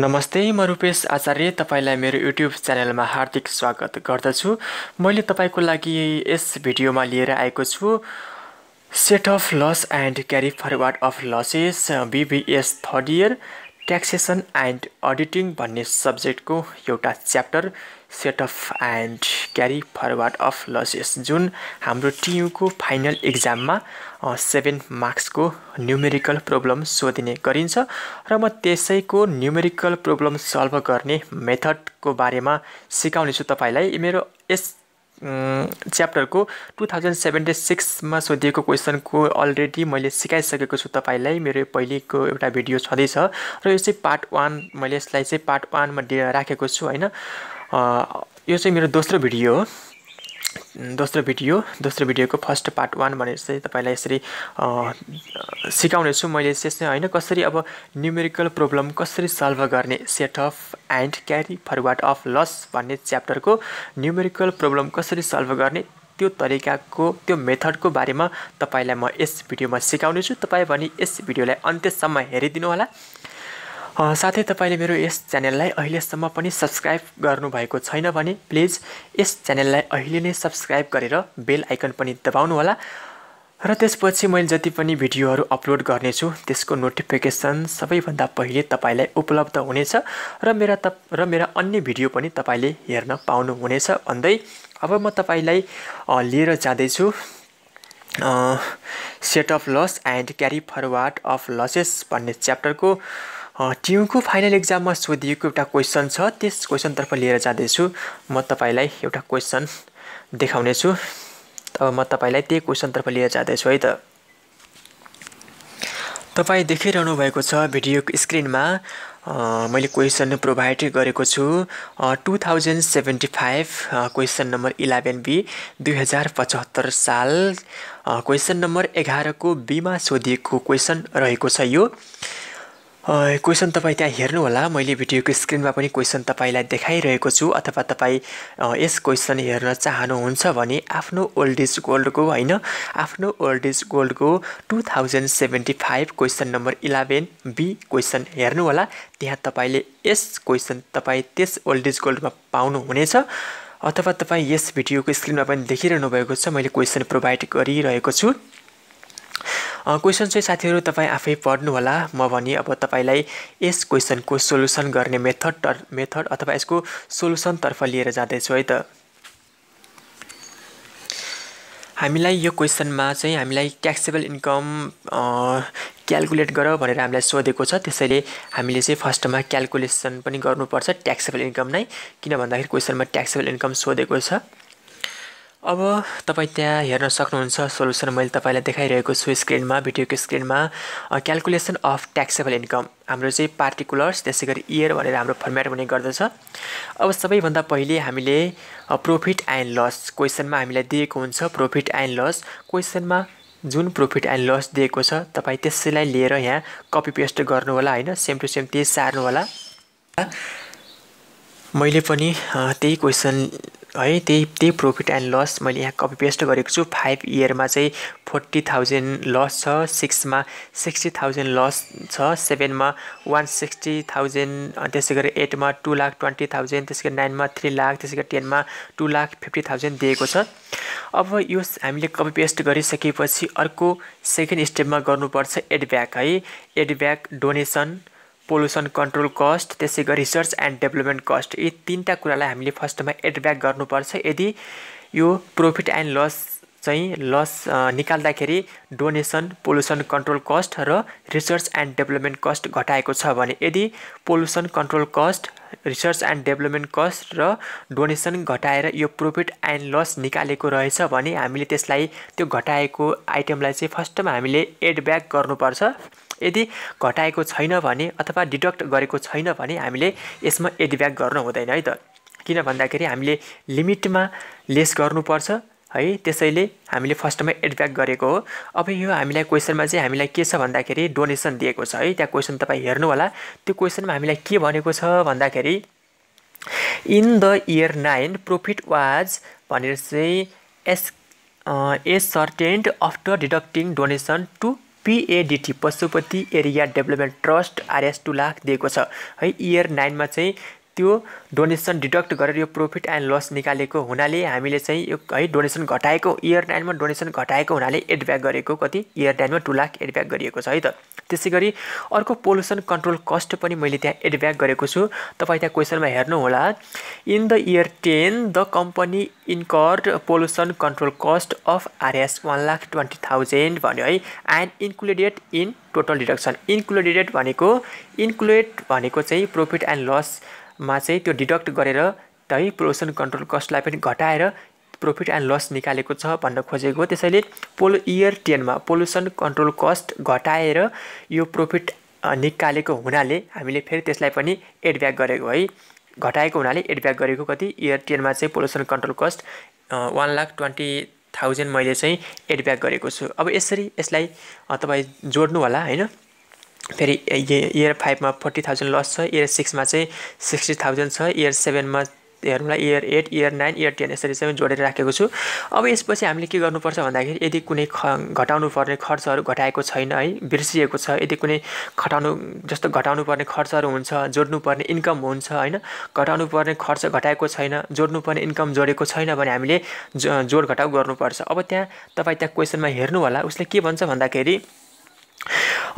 नमस्ते म रूपेश आचार्य तपाईँलाई मेरो युट्युब च्यानलमा हार्दिक स्वागत गर्दछु मैले तपाईँको लागि यस भिडियोमा लिएर आएको छु set off loss and carry forward of losses BBS third year taxation and auditing भन्ने सब्जेक्टको एउटा chapter set off and carry forward of losses जुन हाम्रो टियुको फाइनल इक्जाममा सेभेन मार्क्सको न्युमेरिकल प्रब्लम सोधिने गरिन्छ र म त्यसैको न्युमेरिकल प्रब्लम सल्भ गर्ने मेथडको बारेमा सिकाउनेछु तपाईँलाई मेरो यस च्याप्टरको टु थाउजन्ड सेभेन्टी सिक्समा सोधिएको क्वेसनको अलरेडी मैले सिकाइसकेको छु तपाईँलाई मेरो पहिलेको एउटा भिडियो छँदैछ र यो चाहिँ पार्ट वान मैले यसलाई चाहिँ पार्ट वानमा राखेको छु होइन यो चाहिँ मेरो दोस्रो भिडियो हो दोस्रो भिडियो दोस्रो भिडियोको फर्स्ट पार्ट वान भनेर चाहिँ तपाईँलाई यसरी सिकाउनेछु मैले यसरी होइन कसरी अब न्युमेरिकल प्रब्लम कसरी सल्भ गर्ने set off and carry forward of loss भन्ने च्याप्टरको न्युमेरिकल प्रब्लम कसरी सल्भ गर्ने त्यो तरिकाको त्यो मेथडको बारेमा तपाईँलाई म यस भिडियोमा सिकाउनेछु तपाईँ भने यस भिडियोलाई अन्त्यसम्म हेरिदिनु होला साथै तपाईँले मेरो यस च्यानललाई अहिलेसम्म पनि सब्सक्राइब गर्नुभएको छैन भने प्लिज यस च्यानललाई अहिले नै सब्सक्राइब गरेर बेल आइकन पनि दबाउनुहोला र त्यसपछि मैले जति पनि भिडियोहरू अपलोड गर्नेछु त्यसको नोटिफिकेसन सबैभन्दा पहिले तपाईँलाई उपलब्ध हुनेछ र मेरा त र मेरा अन्य भिडियो पनि तपाईँले हेर्न पाउनुहुनेछ भन्दै अब म तपाईँलाई लिएर जाँदैछु set off loss and carry forward of losses भन्ने च्याप्टरको ट्युको फाइनल एक्जाममा सोधिएको एउटा क्वेसन छ त्यस क्वेसनतर्फ लिएर जाँदैछु म तपाईँलाई एउटा क्वेसन देखाउनेछु तब म तपाईँलाई त्यही क्वेसनतर्फ लिएर जाँदैछु है त तपाईँ देखिरहनु भएको छ भिडियोको स्क्रिनमा मैले क्वेसन प्रोभाइड गरेको छु two thousand seventy five question number eleven B दुई हजार पचहत्तर साल क्वेसन नम्बर एघारको बीमा सोधिएको क्वेसन रहेको छ यो क्वेसन तपाईँ त्यहाँ हेर्नुहोला मैले भिडियोको स्क्रिनमा पनि क्वेसन तपाईँलाई देखाइरहेको छु अथवा तपाईँ यस क्वेसन हेर्न चाहनुहुन्छ भने आफ्नो ओल्ड इज गोल्डको होइन आफ्नो ओल्ड इज गोल्डको two thousand seventy five question number eleven B question हेर्नुहोला त्यहाँ तपाईँले यस क्वेसन तपाईँ त्यस ओल्ड इज गोल्डमा पाउनुहुनेछ अथवा तपाईँ यस भिडियोको स्क्रिनमा पनि देखिरहनु भएको छ मैले क्वेसन प्रोभाइड गरिरहेको छु क्वेसन चाहिँ साथीहरू तपाईँ आफै पढ्नु होला म भने अब तपाईँलाई यस क्वेसनको सोल्युसन गर्ने मेथड टर् मेथड अथवा यसको सोल्युसनतर्फ लिएर जाँदैछु है त हामीलाई यो क्वेसनमा चाहिँ हामीलाई ट्याक्सेबल इन्कम क्यालकुलेट गर भनेर हामीलाई सोधेको छ त्यसैले हामीले चाहिँ फर्स्टमा क्यालकुलेसन पनि गर्नुपर्छ ट्याक्सेबल इन्कम नै किन भन्दाखेरि क्वेसनमा ट्याक्सेबल इन्कम सोधेको छ अब तपाईँ त्यहाँ हेर्न सक्नुहुन्छ सोल्युसन मैले तपाईँलाई देखाइरहेको छु स्क्रिनमा भिडियोको स्क्रिनमा क्यालकुलेसन अफ ट्याक्सेबल इन्कम हाम्रो चाहिँ पार्टिकुलर्स त्यसै गरी इयर भनेर हाम्रो फर्मेट हुने गर्दछ अब सबैभन्दा पहिले हामीले प्रोफिट एन्ड लस क्वेसनमा हामीलाई दिएको हुन्छ प्रोफिट एन्ड लस क्वेसनमा जुन प्रोफिट एन्ड लस दिएको छ तपाईँ त्यसैलाई लिएर यहाँ कपी पेस्ट होला होइन सेम टु सेम त्यही सार्नुहोला मैले पनि त्यही क्वेसन है त्यही त्यही प्रफिट एन्ड लस मैले यहाँ कपी पेस्ट गरेको छु फाइभ इयरमा चाहिँ फोर्टी थाउजन्ड लस छ सिक्समा सिक्सटी थाउजन्ड लस छ सेभेनमा वान सिक्सटी थाउजन्ड त्यसै गरी एटमा टू लाख ट्वेन्टी थाउजन्ड त्यसै गरी नाइनमा थ्री लाख त्यसै गरी टेनमा टू लाख फिफ्टी थाउजन्ड दिएको छ अब यो हामीले कपी पेस्ट गरिसकेपछि अर्को सेकेन्ड स्टेपमा गर्नुपर्छ एडब्याक है add back donation pollution control cost त्यसै गरी रिसर्च एन्ड डेभलपमेन्ट कस्ट यी तिनवटा कुरालाई हामीले फर्स्टमा एडब्याक गर्नुपर्छ यदि यो प्रोफिट एन्ड लस चाहिँ लस निकाल्दाखेरि डोनेसन पोल्युसन कन्ट्रोल कस्ट र रिसर्च एन्ड डेभलपमेन्ट कस्ट घटाएको छ भने यदि pollution control cost research and development cost र डोनेसन घटाएर यो प्रोफिट एन्ड लस निकालेको रहेछ भने हामीले त्यसलाई त्यो घटाएको आइटमलाई चाहिँ फर्स्टमा हामीले एडब्याक गर्नुपर्छ यदि घटाएको छैन भने अथवा डिडक्ट गरेको छैन भने हामीले यसमा एडब्याक गर्नु हुँदैन है त किन भन्दाखेरि हामीले लिमिटमा लेस गर्नुपर्छ है त्यसैले हामीले फर्स्टमा एडब्याक गरेको हो अब यो हामीलाई क्वेसनमा चाहिँ हामीलाई के छ भन्दाखेरि डोनेसन दिएको छ है त्यहाँ क्वेसन तपाईँ हेर्नुहोला त्यो क्वेसनमा हामीलाई के भनेको छ भन्दाखेरि in the year nine profit was भनेर चाहिँ as ascertained after deducting donation to PADT Pashupati area development trust RS two lakh दिएको छ है इयर नाइनमा चाहिँ त्यो डोनेसन डिडक्ट गरेर यो प्रफिट एन्ड लस निकालेको हुनाले हामीले चाहिँ यो है डोनेसन घटाएको इयर नाइनमा डोनेसन घटाएको हुनाले एडब्याक गरेको कति इयर नाइनमा टु लाख एडब्याक गरिएको छ है त त्यसै गरी अर्को पोल्युसन कन्ट्रोल कस्ट पनि मैले त्यहाँ एडब्याक गरेको छु तपाईँ त्यहाँ क्वेसनमा हेर्नुहोला in the year ten the company incurred pollution control cost of RS one lakh twenty thousand भन्यो है and included in total deduction included भनेको इन्क्लुडेड भनेको चाहिँ प्रफिट एन्ड लस मा चाहिँ त्यो डिडक्ट गरेर है पोल्युसन कन्ट्रोल कस्टलाई पनि घटाएर प्रफिट एन्ड लस निकालेको छ भन्न खोजेको त्यसैले पोल इयर टेनमा पोल्युसन कन्ट्रोल कस्ट घटाएर यो प्रफिट निकालेको हुनाले हामीले फेरि त्यसलाई पनि एडब्याक गरेको है घटाएको हुनाले एडब्याक गरेको कति इयर टेनमा चाहिँ pollution control cost one lakh twenty thousand मैले चाहिँ एडब्याक गरेको छु अब यसरी यसलाई तपाईँ जोड्नु होला होइन फेरि इयर फाइभमा फोर्टी थाउजन्ड लस छ इयर सिक्समा चाहिँ सिक्सटी थाउजन्ड छ इयर सेभेनमा हेर्नुलाई year eight year nine year ten यसरी चाहिँ जोडेर राखेको छु अब यसपछि हामीले के गर्नुपर्छ भन्दाखेरि यदि कुनै ख घटाउनु पर्ने खर्चहरू घटाएको छैन है बिर्सिएको छ यदि कुनै घटाउनु जस्तो घटाउनु पर्ने खर्चहरू हुन्छ जोड्नुपर्ने इन्कम हुन्छ होइन घटाउनु पर्ने खर्च घटाएको छैन जोड्नुपर्ने इन्कम जोडेको छैन भने हामीले जोड घटाउ गर्नुपर्छ अब त्यहाँ तपाईँ त्यहाँ क्वेसनमा हेर्नु होला उसले के भन्छ भन्दाखेरि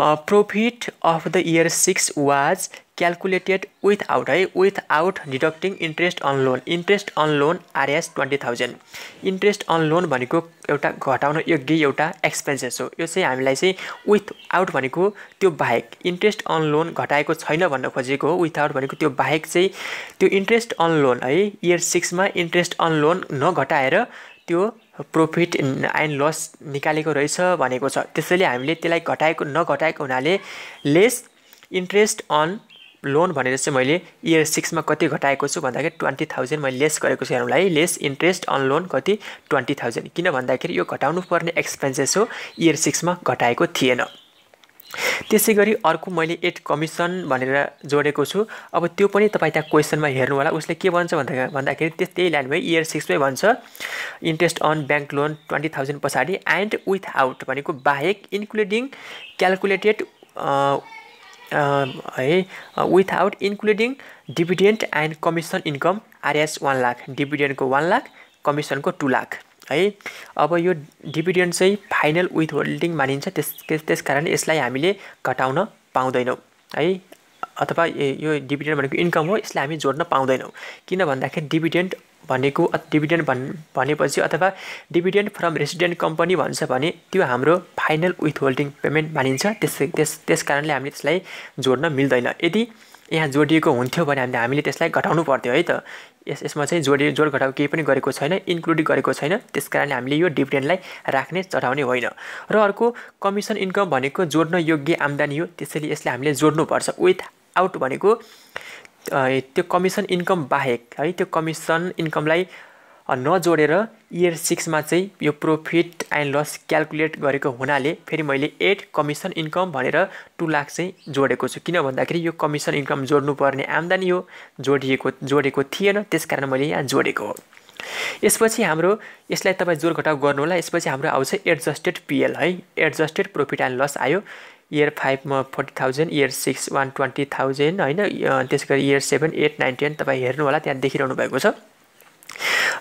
profit of the year six was calculated without है without deducting interest on loan interest on loan RS twenty thousand interest on loan भनेको एउटा घटाउन योग्य एउटा एक्सपेन्सेस हो यो चाहिँ हामीलाई चाहिँ विथ आउट भनेको त्यो बाहेक इन्ट्रेस्ट अन लोन घटाएको छैन भन्न खोजेको हो विथ आउट भनेको त्यो बाहेक चाहिँ त्यो इन्ट्रेस्ट अन लोन है इयर सिक्समा इन्ट्रेस्ट अन लोन नघटाएर त्यो प्रोफिट एन्ड लस निकालेको रहेछ भनेको छ त्यसैले हामीले त्यसलाई घटाएको नघटाएको हुनाले लेस इन्ट्रेस्ट अन लोन भनेर चाहिँ मैले इयर सिक्समा कति घटाएको छु भन्दाखेरि ट्वेन्टी थाउजन्ड मैले लेस गरेको छु हेर्नुलाई लेस इन्ट्रेस्ट अन लोन कति ट्वेन्टी थाउजन्ड किन भन्दाखेरि यो घटाउनु पर्ने एक्सपेन्सेस हो इयर सिक्समा घटाएको थिएन त्यसै गरी अर्को मैले एट कमिसन भनेर जोडेको छु अब त्यो पनि तपाईँ त्यहाँ क्वेसनमा हेर्नु होला उसले के भन्छ भन्दा भन्दाखेरि त्यस्तै त्यही लाइनमै इयर सिक्समै भन्छ interest on bank loan twenty thousand पछाडि एन्ड विथ आउट भनेको बाहेक इन्क्लुडिङ क्यालकुलेटेड है without including dividend and commission income RS one lakh डिभिडेन्टको वान लाख कमिसनको टु लाख है अब यो डिभिडेन्ड चाहिँ फाइनल विथ होल्डिङ मानिन्छ त्यस त्यस कारण यसलाई हामीले घटाउन पाउँदैनौँ है अथवा यो डिभिडेन्ड भनेको इन्कम हो यसलाई हामी जोड्न पाउँदैनौँ किन भन्दाखेरि डिभिडेन्ड भनेको डिभिडेन्ड भन् भनेपछि अथवा डिभिडेन्ड फ्रम रेसिडेन्ट कम्पनी भन्छ भने त्यो हाम्रो फाइनल विथ होल्डिङ पेमेन्ट मानिन्छ त्यस त्यस त्यस कारणले हामीले त्यसलाई जोड्न मिल्दैन यदि यहाँ जोडिएको हुन्थ्यो भने हामीले हामीले त्यसलाई घटाउनु पर्थ्यो है त यस यसमा चाहिँ जोडि जोड घटाउ केही पनि गरेको छैन इन्क्लुड गरेको छैन त्यस कारणले हामीले यो डिभिडेन्डलाई राख्ने चढाउने होइन र अर्को कमिसन इन्कम भनेको जोड्न योग्य आम्दानी हो त्यसैले यसले हामीले जोड्नुपर्छ विथ आउट भनेको त्यो कमिसन इन्कम बाहेक है त्यो कमिसन इन्कमलाई नजोडेर इयर सिक्समा चाहिँ यो प्रोफिट एन्ड लस क्यालकुलेट गरेको हुनाले फेरि मैले एट कमिसन इन्कम भनेर टु लाख चाहिँ जोडेको छु किन भन्दाखेरि यो कमिसन इन्कम जोड्नुपर्ने आम्दानी हो जोडिएको जोडेको थिएन त्यस कारण मैले यहाँ जोडेको हो यसपछि हाम्रो यसलाई तपाईँ जोड घटाउ गर्नु होला यसपछि हाम्रो आउँछ एडजस्टेड पिएल है एडजस्टेड प्रोफिट एन्ड लस आयो इयर फाइभमा forty thousand year six one twenty thousand होइन त्यस गरी year seven eight nine ten तपाईँ हेर्नु होला त्यहाँ देखिरहनु भएको छ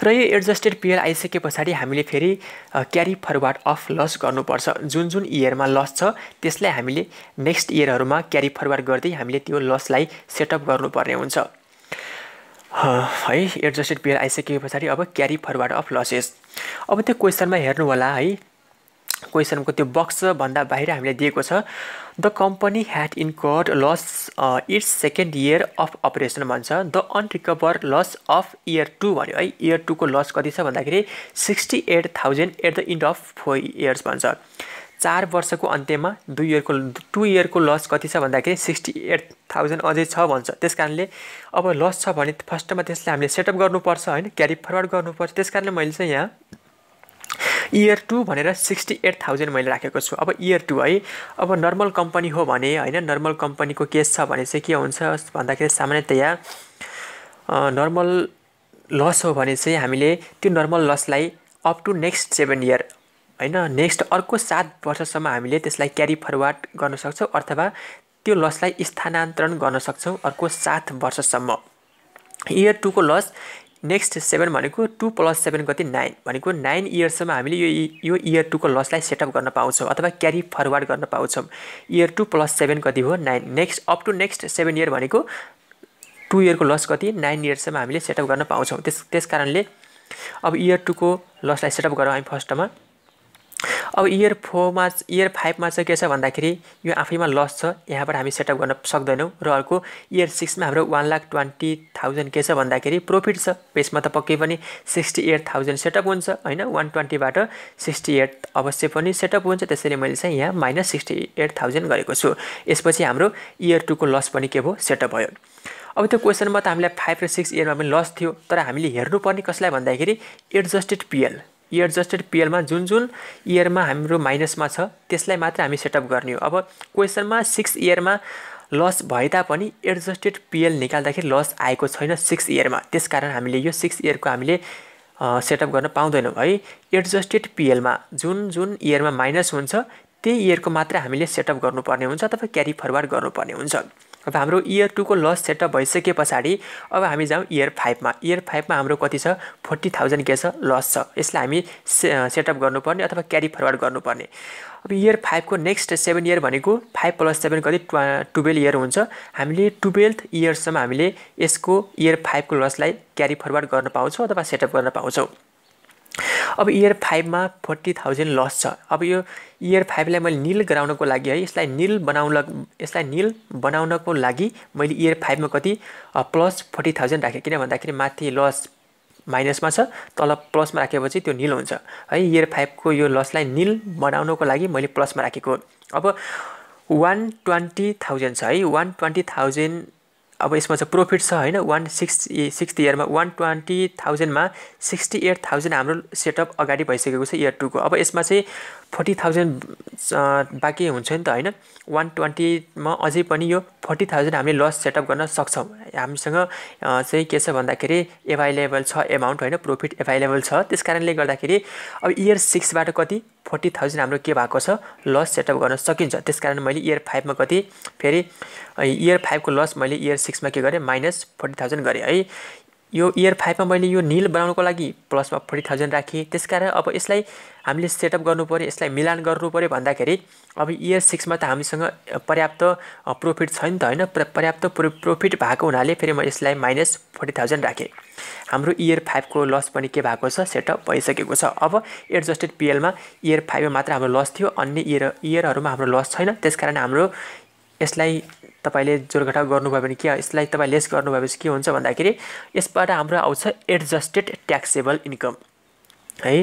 र यो एडजस्टेड पिएल आइसके पछाडि हामीले फेरि क्यारी फरवार्ड अफ लस गर्नुपर्छ जुन जुन इयरमा लस छ त्यसलाई हामीले नेक्स्ट इयरहरूमा क्यारी फरवार्ड गर्दै हामीले त्यो लसलाई सेटअप गर्नुपर्ने हुन्छ है एडजस्टेड पिएल आइसके पछाडि अब क्यारी फरवार्ड अफ लसेस अब त्यो क्वेसनमा हेर्नु होला है क्वेसनको त्यो बक्सभन्दा बाहिर हामीलाई दिएको छ the company had incurred loss its second year of operation भन्छ the unrecovered loss of year two भन्यो है इयर टूको लस कति छ भन्दाखेरि sixty eight thousand at the end of four years भन्छ चार वर्षको अन्त्यमा दुई इयरको टु इयरको लस कति छ भन्दाखेरि सिक्सटी एट थाउजन्ड अझै छ भन्छ त्यस कारणले अब लस छ भने फर्स्टमा त्यसलाई हामीले सेटअप गर्नुपर्छ होइन क्यारी फरवर्ड गर्नुपर्छ त्यस कारणले मैले चाहिँ यहाँ इयर टू भनेर सिक्सटी एट थाउजन्ड मैले राखेको छु अब इयर टू है अब नर्मल कम्पनी हो भने होइन नर्मल कम्पनीको केस छ भने चाहिँ के हुन्छ भन्दाखेरि सामान्यतया नर्मल लस हो भने चाहिँ हामीले त्यो नर्मल लसलाई up to next seven year होइन नेक्स्ट अर्को सात वर्षसम्म हामीले त्यसलाई क्यारी फरवार्ड गर्न सक्छौँ अथवा त्यो लसलाई स्थानान्तरण गर्न सक्छौँ अर्को सात वर्षसम्म इयर टूको लस नेक्स्ट सेभेन भनेको टू प्लस सेभेन कति नाइन भनेको नाइन इयर्ससम्म हामीले यो यो इयर टूको लसलाई सेटअप गर्न पाउँछौँ अथवा क्यारी फरवर्ड गर्न पाउँछौँ इयर टू प्लस सेभेन कति हो nine next up to next seven year भनेको टु इयरको लस कति नाइन इयर्ससम्म हामीले सेटअप गर्न पाउँछौँ त्यस त्यस कारणले अब इयर टूको लसलाई सेटअप गरौँ हामी फर्स्टमा अब इयर फोरमा इयर फाइभमा चाहिँ के छ भन्दाखेरि यो आफैमा लस छ यहाँबाट हामी सेटअप गर्न सक्दैनौँ र अर्को इयर सिक्समा हाम्रो वान लाख ट्वेन्टी थाउजन्ड के छ भन्दाखेरि प्रोफिट छ यसमा त पक्कै पनि सिक्सटी एट थाउजन्ड सेटअप हुन्छ होइन वान ट्वेन्टीबाट सिक्सटी एट अवश्य पनि सेटअप हुन्छ त्यसैले मैले चाहिँ यहाँ माइनस सिक्सटी एट थाउजन्ड गरेको छु यसपछि हाम्रो इयर टूको लस पनि के भयो सेटअप भयो अब त्यो क्वेसनमा त हामीलाई फाइभ र सिक्स इयरमा पनि लस थियो तर हामीले हेर्नुपर्ने कसलाई भन्दाखेरि एडजस्टेड पिएल एडजस्टेड पिएलमा जुन जुन इयरमा हाम्रो माइनसमा छ त्यसलाई मात्र हामी सेटअप गर्ने हो अब क्वेसनमा सिक्स इयरमा लस भए तापनि एडजस्टेड पिएल निकाल्दाखेरि लस आएको छैन सिक्स इयरमा त्यस कारण हामीले यो सिक्स इयरको हामीले सेटअप गर्न पाउँदैनौँ है एडजस्टेड पिएलमा जुन जुन इयरमा माइनस हुन्छ त्यही इयरको मात्र हामीले सेटअप गर्नुपर्ने हुन्छ अथवा क्यारी फरवार्ड गर्नुपर्ने हुन्छ अब हाम्रो इयर टूको लस सेटअप भइसके पछाडि अब हामी जाउँ इयर फाइभमा इयर फाइभमा हाम्रो कति छ फोर्टी थाउजन्ड के छ लस छ यसलाई हामी से सेटअप गर्नुपर्ने अथवा क्यारी फरवर्ड गर्नुपर्ने अब इयर फाइभको नेक्स्ट सेभेन इयर भनेको फाइभ प्लस सेभेन कति ट्वा टुवेल्भ इयर हुन्छ हामीले टुवेल्भ इयरसम्म हामीले यसको इयर फाइभको लसलाई क्यारी फरवर्ड गर्न पाउँछौँ अथवा सेटअप गर्न पाउँछौँ अब इयर फाइभमा फोर्टी थाउजन्ड लस छ अब यो इयर फाइभलाई मैले निल गराउनको लागि है यसलाई निल बनाउन यसलाई निल बनाउनको लागि मैले इयर फाइभमा कति प्लस फोर्टी थाउजन्ड राखेँ किन भन्दाखेरि माथि लस माइनसमा छ तल प्लसमा राखेपछि त्यो निल हुन्छ है इयर फाइभको यो लसलाई निल बनाउनको लागि मैले प्लसमा राखेको अब वान ट्वेन्टी थाउजन्ड छ है वान ट्वेन्टी थाउजन्ड अब यसमा चाहिँ प्रफिट छ होइन वान सिक्स सिक्स इयरमा वान ट्वेन्टी थाउजन्डमा सिक्सटी एट थाउजन्ड हाम्रो सेटअप अगाडि भइसकेको छ इयर टूको अब यसमा चाहिँ फोर्टी थाउजन्ड बाँकी हुन्छ नि त होइन वान ट्वेन्टीमा अझै पनि यो फोर्टी थाउजन्ड हामीले लस सेटअप गर्न सक्छौँ हामीसँग चाहिँ के छ भन्दाखेरि एभाइलेबल छ एमाउन्ट होइन प्रफिट एभाइलेबल छ त्यस कारणले गर्दाखेरि अब इयर सिक्सबाट कति फोर्टी थाउजन्ड हाम्रो के भएको छ लस सेटअप गर्न सकिन्छ त्यस कारण मैले इयर फाइभमा कति फेरि इयर फाइभको लस मैले इयर सिक्समा के गरेँ माइनस फोर्टी थाउजन्ड गरेँ है यो इयर फाइभमा मैले यो निल बनाउनुको लागि प्लसमा फोर्टी थाउजन्ड राखेँ त्यसकारण अब यसलाई हामीले सेटअप पऱ्यो यसलाई मिलान पऱ्यो भन्दाखेरि अब इयर सिक्समा त हामीसँग पर्याप्त प्रोफिट छ नि त होइन पर्याप्त प्रो प्रोफिट भएको हुनाले फेरि म यसलाई माइनस फोर्टी थाउजन्ड राखेँ हाम्रो इयर फाइभको लस पनि के भएको छ सेटअप भइसकेको छ अब एडजस्टेड पिएलमा इयर फाइभमा मात्र हाम्रो लस थियो अन्य इयर इयरहरूमा हाम्रो लस छैन त्यसकारण हाम्रो यसलाई तपाईँले जोरघटाउ गर्नुभयो भने के यसलाई तपाईँ लेस गर्नुभयो भने के हुन्छ भन्दाखेरि यसबाट हाम्रो आउँछ एडजस्टेड ट्याक्सेबल इन्कम है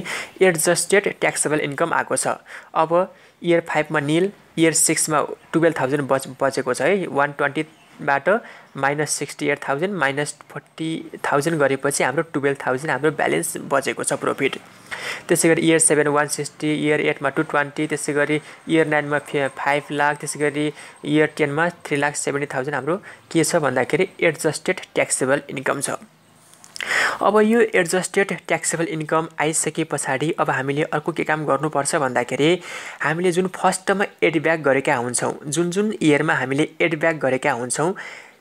एडजस्टेड ट्याक्सेबल इन्कम आएको छ अब इयर फाइभमा निल इयर सिक्समा टुवेल्भ थाउजन्ड बच बचेको छ है वान ट्वेन्टीबाट minus sixty eight thousand minus forty thousand गरेपछि हाम्रो टुवेल्भ थाउजन्ड हाम्रो ब्यालेन्स बचेको छ प्रफिट त्यसै गरी year seven one sixty year एटमा टू ट्वेन्टी त्यसै गरी इयर नाइनमा फे फाइभ लाख त्यसै गरी इयर टेनमा थ्री लाख सेभेन्टी थाउजन्ड हाम्रो के छ भन्दाखेरि एडजस्टेड ट्याक्सेबल इन्कम छ अब यो एडजस्टेड ट्याक्सेबल इन्कम आइसके पछाडि अब हामीले अर्को के काम गर्नुपर्छ भन्दाखेरि हामीले जुन फर्स्टमा एडब्याक गरेका हुन्छौँ जुन जुन इयरमा हामीले एडब्याक गरेका हुन्छौँ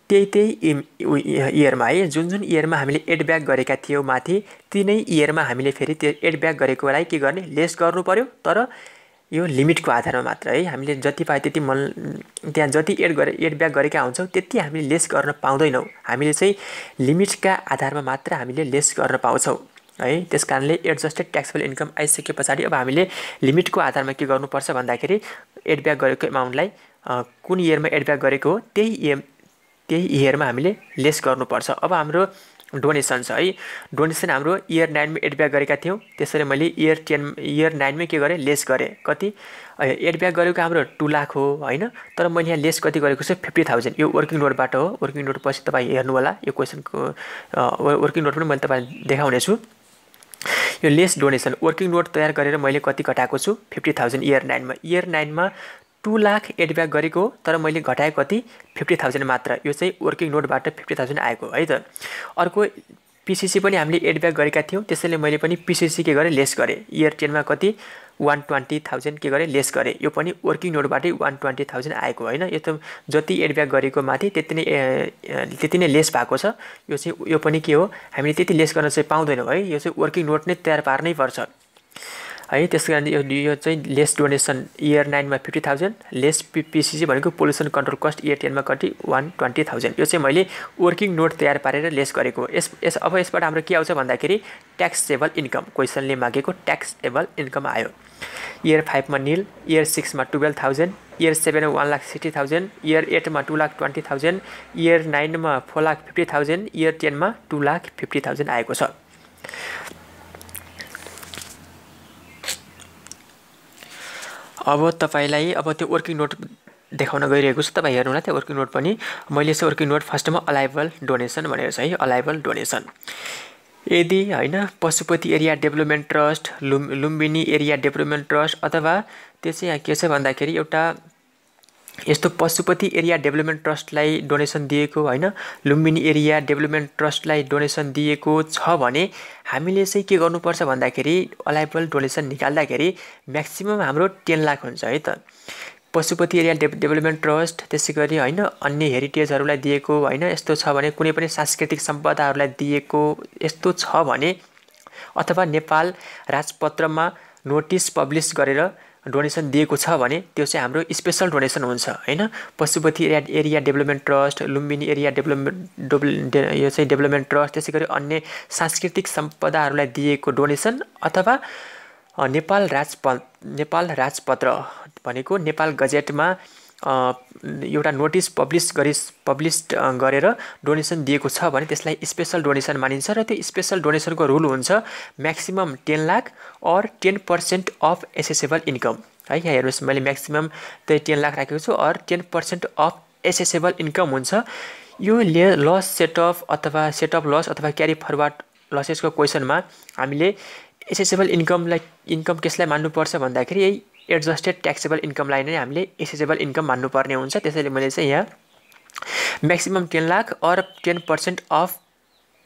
त्यही त्यही इयरमा है जुन जुन इयरमा हामीले एडब्याक गरेका थियौँ माथि तिनै इयरमा हामीले फेरि त्यो एडब्याक गरेकोलाई के गर्ने लेस गर्नु पऱ्यो तर यो लिमिटको आधारमा मात्र है हामीले जति पाए त्यति मन त्यहाँ जति एड गरे एड ब्याक गरेका हुन्छौँ त्यति हामीले लेस गर्न पाउँदैनौँ हामीले चाहिँ लिमिटका आधारमा मात्र हामीले लेस गर्न पाउँछौँ है त्यस कारणले एडजस्टेड ट्याक्सेबल इन्कम आइसके पछाडि अब हामीले लिमिटको आधारमा के गर्नुपर्छ भन्दाखेरि एडब्याक गरेको एमाउन्टलाई कुन इयरमा एडब्याक गरेको हो त्यही इएम त्यही इयरमा हामीले लेस गर्नुपर्छ अब हाम्रो डोनेसन छ है डोनेसन हाम्रो इयर नाइनमा एडब्याक गरेका थियौँ त्यसरी मैले इयर टेन इयर नाइनमै के गरेँ लेस गरेँ कति एड गरेको हाम्रो टु लाख हो होइन तर मैले यहाँ लेस कति गरेको छु फिफ्टी थाउजन्ड यो वर्किङ नोटबाट हो वर्किङ नोट पछि तपाईँ होला यो क्वेसनको वर्किङ नोट पनि मैले तपाईँलाई देखाउनेछु यो लेस डोनेसन वर्किङ नोट तयार गरेर मैले कति घटाएको छु फिफ्टी थाउजन्ड इयर नाइनमा इयर नाइनमा टु लाख एडब्याक गरेको तर मैले घटाएँ कति फिफ्टी थाउजन्ड मात्र यो चाहिँ वर्किङ नोटबाट फिफ्टी थाउजन्ड आएको है त अर्को पिसिसी पनि हामीले एडब्याक गरेका थियौँ त्यसैले मैले पनि पिसिसी के गरेँ लेस गरेँ इयर टेनमा कति वान ट्वेन्टी थाउजन्ड के गरेँ लेस गरेँ यो पनि वर्किङ नोटबाटै वान ट्वेन्टी थाउजन्ड आएको होइन यो त जति एडब्याक गरेको माथि त्यति नै त्यति नै लेस भएको छ यो चाहिँ यो पनि के हो हामीले त्यति लेस गर्न चाहिँ पाउँदैनौँ है यो चाहिँ वर्किङ नोट नै तयार पार्नै पर्छ है त्यस कारण यो यो चाहिँ लेस डोनेसन इयर नाइनमा फिफ्टी थाउजन्ड लेस पिपिसिसी भनेको पोल्युसन कन्ट्रोल कस्ट इयर टेनमा कति वान ट्वेन्टी थाउजन्ड यो चाहिँ मैले वर्किङ नोट तयार पारेर लेस गरेको हो यस यस अब यसबाट हाम्रो के आउँछ भन्दाखेरि ट्याक्सेबल इन्कम क्वेसनले मागेको ट्याक्सेबल इन्कम आयो इयर फाइभमा निल इयर सिक्समा टुवेल्भ थाउजन्ड इयर सेभेनमा one lakh sixty thousand year एटमा two lakh twenty thousand year नाइनमा four lakh fifty thousand year टेनमा टू लाख फिफ्टी थाउजन्ड आएको छ अब तपाईँलाई अब त्यो वर्किङ नोट देखाउन गइरहेको छु तपाईँ हेर्नु होला त्यो वर्किङ नोट पनि मैले चाहिँ वर्किङ नोट फर्स्टमा अलाइबल डोनेसन भनेर छ है अलाइबल डोनेसन यदि होइन पशुपति एरिया डेभलपमेन्ट ट्रस्ट लुम लुम्बिनी एरिया डेभलपमेन्ट ट्रस्ट अथवा त्यो चाहिँ के छ भन्दाखेरि एउटा यस्तो पशुपति एरिया डेभलपमेन्ट ट्रस्टलाई डोनेसन दिएको होइन लुम्बिनी एरिया डेभलपमेन्ट ट्रस्टलाई डोनेसन दिएको छ भने हामीले चाहिँ के गर्नुपर्छ भन्दाखेरि अलाइबल डोनेसन निकाल्दाखेरि म्याक्सिमम् हाम्रो टेन लाख हुन्छ है त Pashupati area dev development trust त्यसै गरी होइन अन्य हेरिटेजहरूलाई दिएको होइन यस्तो छ भने कुनै पनि सांस्कृतिक सम्पदाहरूलाई दिएको यस्तो छ भने अथवा नेपाल राजपत्रमा नोटिस पब्लिस गरेर डोनेसन दिएको छ भने त्यो चाहिँ हाम्रो स्पेसल डोनेसन हुन्छ होइन Pashupati area area development trust Lumbini area development यो चाहिँ डेभलपमेन्ट ट्रस्ट त्यसै गरी अन्य सांस्कृतिक सम्पदाहरूलाई दिएको डोनेसन अथवा नेपाल राजप नेपाल राजपत्र भनेको नेपाल गजेटमा एउटा नोटिस पब्लिस गरी पब्लिस गरेर डोनेसन दिएको छ भने त्यसलाई स्पेसल डोनेसन मानिन्छ र त्यो स्पेसल डोनेसनको रुल हुन्छ maximum ten lakh or ten percent of assessable income है यहाँ हेर्नुहोस् मैले म्याक्सिमम् त्यही टेन लाख राखेको छु or ten percent of assessable income हुन्छ यो ले लस सेटअप अथवा सेटअप लस अथवा क्यारी फरवार्ड लसेसको क्वेसनमा हामीले एसेसेबल इन्कमलाई इन्कम केसलाई मान्नुपर्छ भन्दाखेरि यही एडजस्टेड ट्याक्सेबल इन्कमलाई नै हामीले एसेसेबल इन्कम भन्नुपर्ने हुन्छ त्यसैले मैले यहाँ मैक्सिमम टेन लाख और ten percent of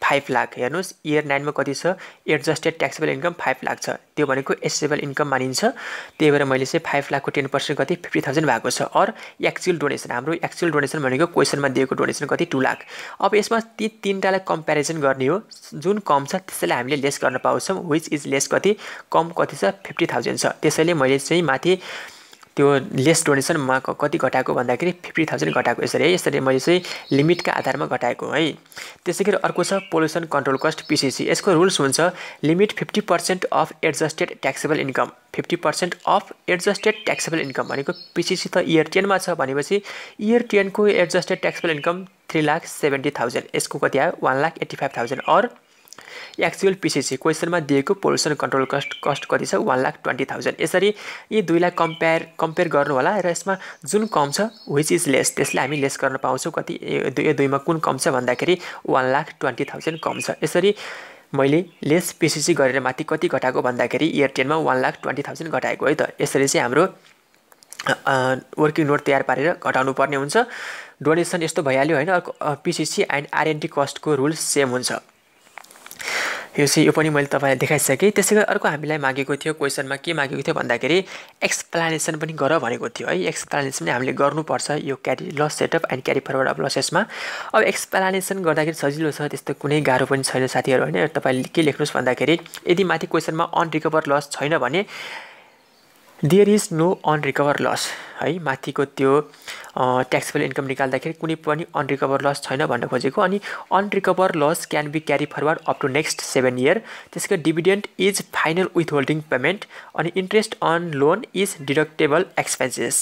five lakh हेर्नुहोस् इयर नाइनमा कति छ adjusted taxable income five lakh छ त्यो भनेको एसेबल इन्कम मानिन्छ त्यही भएर मैले चाहिँ फाइभ लाखको टेन पर्सेन्ट कति फिफ्टी थाउजन्ड भएको छ अर एक्चुअल डोनेसन हाम्रो एक्चुअल डोनेसन भनेको क्वेसनमा दिएको डोनेसन कति टू लाख अब यसमा ती तिनवटालाई कम्पेरिजन गर्ने हो जुन कम छ त्यसैलाई हामीले लेस गर्न पाउँछौँ विच इज लेस कति कम कति छ फिफ्टी थाउजन्ड छ त्यसैले मैले चाहिँ माथि त्यो लेस डोनेसनमा कति घटाएको भन्दाखेरि फिफ्टी थाउजन्ड घटाएको यसरी है यसरी मैले चाहिँ लिमिटका आधारमा घटाएको है त्यसै गरी अर्को छ पोल्युसन कन्ट्रोल कस्ट पिसिसी यसको रुल्स हुन्छ limit fifty percent of adjusted taxable income fifty percent of adjusted taxable income भनेको पिसिसी त इयर टेनमा छ भनेपछि इयर टेनको adjusted taxable income three lakh seventy thousand यसको कति आयो one lakh eighty five thousand or actual PCC क्वेसनमा दिएको पोल्युसन कन्ट्रोल कस्ट कस्ट कति छ वान लाख ट्वेन्टी थाउजन्ड यसरी यी दुईलाई कम्पेयर कम्पेयर गर्नु होला र यसमा जुन कम छ विच इज लेस त्यसलाई हामी लेस गर्न पाउँछौँ कति यो दुईमा कुन कम छ भन्दाखेरि वान लाख ट्वेन्टी थाउजन्ड कम छ यसरी मैले लेस पिसिसी गरेर माथि कति घटाएको भन्दाखेरि इयर टेनमा वान लाख ट्वेन्टी थाउजन्ड घटाएको है त यसरी चाहिँ हाम्रो वर्किङ नोट तयार पारेर घटाउनु पर्ने हुन्छ डोनेसन यस्तो भइहाल्यो होइन अर्को पिसिसी एन्ड आरएनटी कस्टको रुल्स सेम हुन्छ यो चाहिँ यो पनि मैले तपाईँलाई देखाइसकेँ त्यसै गरी अर्को हामीलाई मागेको थियो क्वेसनमा के मागेको थियो भन्दाखेरि एक्सप्लानेसन पनि गर भनेको थियो है एक्सप्लानेसन पनि हामीले गर्नुपर्छ यो carry loss setup and carry forward of लसेसमा अब एक्सप्लानेसन गर्दाखेरि सजिलो छ त्यस्तो कुनै गाह्रो पनि छैन साथीहरू होइन तपाईँले के लेख्नुहोस् भन्दाखेरि यदि माथि क्वेसनमा अनरिकभर लस छैन भने there is no unrecovered loss है माथिको त्यो ट्याक्सेबल इन्कम निकाल्दाखेरि कुनै पनि अनरिकभर लस छैन भन्न खोजेको अनि unrecovered loss can be carry forward up to next seven year त्यसको dividend is final withholding payment अनि interest on loan is deductible expenses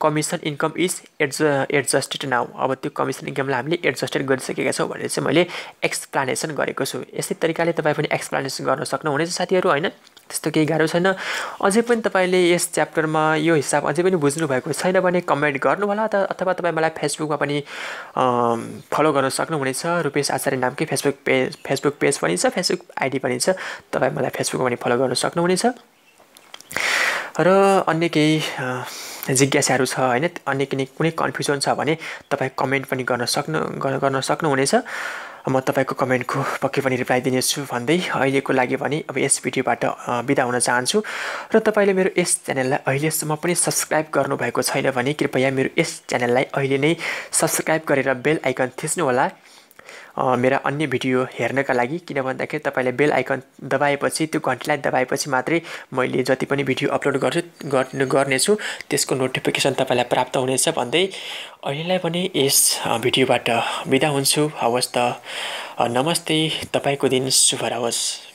commission income is adj adjusted now अब त्यो कमिसन इन्कमलाई हामीले adjusted गरिसकेका छौँ भनेर चाहिँ मैले एक्सप्लानेसन गरेको छु यस्तै तरिकाले तपाईँ पनि एक्सप्लानेसन गर्न सक्नुहुनेछ साथीहरू होइन त्यस्तो केही गाह्रो छैन अझै पनि तपाईँले यस च्याप्टरमा यो हिसाब अझै पनि बुझ्नुभएको छैन भने कमेन्ट गर्नुहोला अथवा तपाईँ मलाई फेसबुकमा पनि फलो गर्न सक्नुहुनेछ रुपेश आचार्य नामकै फेसबुक पेज फेसबुक पेज पनि छ फेसबुक आइडी पनि छ तपाईँ मलाई फेसबुकमा पनि फलो गर्न सक्नुहुनेछ र अन्य केही जिज्ञासाहरू छ होइन अन्य कुनै कुनै कन्फ्युजन छ भने तपाईँ कमेन्ट पनि गर्न सक्नु गर्न सक्नुहुनेछ म तपाईँको कमेन्टको पक्कै पनि रिप्लाई दिनेछु भन्दै अहिलेको लागि भने अब यस भिडियोबाट बिदा हुन चाहन्छु र तपाईँले मेरो यस च्यानललाई अहिलेसम्म पनि सब्सक्राइब गर्नुभएको छैन भने कृपया मेरो यस च्यानललाई अहिले नै सब्सक्राइब गरेर बेल आइकन थिच्नुहोला मेरा अन्य भिडियो हेर्नका लागि किन भन्दाखेरि तपाईँले बेल आइकन दबाएपछि त्यो घन्टीलाई दबाएपछि मात्रै मैले जति पनि भिडियो अपलोड गर्छु गर्नेछु त्यसको नोटिफिकेसन तपाईँलाई प्राप्त हुनेछ भन्दै अहिलेलाई पनि यस भिडियोबाट बिदा हुन्छु हवस् त नमस्ते तपाईँको दिन शुभ रहोस्